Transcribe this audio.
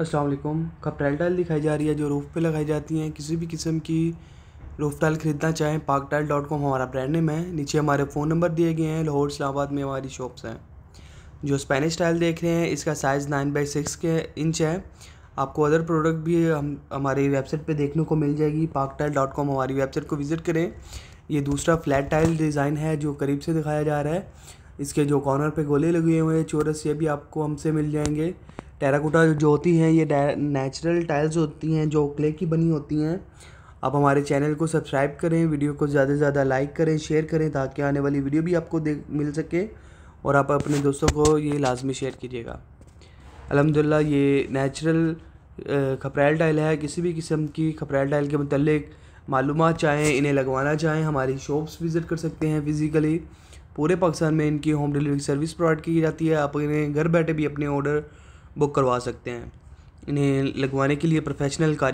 Aslam कपरेल tile दिखाई जा रही है जो रूफ़ पे लगाई जाती हैं किसी भी किस्म की रूफ़ टाइल ख़रीदना चाहें पाक टाइल डॉट कॉम हमारा ब्रांड नेम है नीचे हमारे फ़ोन नंबर दिए गए हैं लाहौर इस्लामाबाद में हमारी शॉप्स हैं जो स्पेनिश टाइल देख रहे हैं इसका साइज़ नाइन बाई सिक्स के इंच है आपको अदर प्रोडक्ट भी हम हमारी वेबसाइट पर देखने को मिल जाएगी पाक टाइल डॉट कॉम हमारी वेबसाइट को विज़िट करें ये दूसरा फ्लैट टाइल डिज़ाइन है जो करीब से दिखाया जा रहा है इसके जो कॉर्नर पे गोले लगे हुए हैं चोरस ये भी आपको हमसे मिल जाएंगे टेराकोटा जो होती हैं ये नेचुरल टाइल्स होती हैं जो क्ले की बनी होती हैं आप हमारे चैनल को सब्सक्राइब करें वीडियो को ज़्यादा से ज़्यादा लाइक करें शेयर करें ताकि आने वाली वीडियो भी आपको देख मिल सके और आप अपने दोस्तों को ये लाजमी शेयर कीजिएगा अलहमदिल्ला ये नेचुरल खपरेल टाइल है किसी भी किस्म की खपरेल टाइल के मतलब मालूम चाहें इन्हें लगवाना चाहें हमारी शॉप्स विज़िट कर सकते हैं फिज़िकली पूरे पाकिस्तान में इनकी होम डिलीवरी सर्विस प्रोवाइड की जाती है आप इन्हें घर बैठे भी अपने ऑर्डर बुक करवा सकते हैं इन्हें लगवाने के लिए प्रोफेशनल कार्य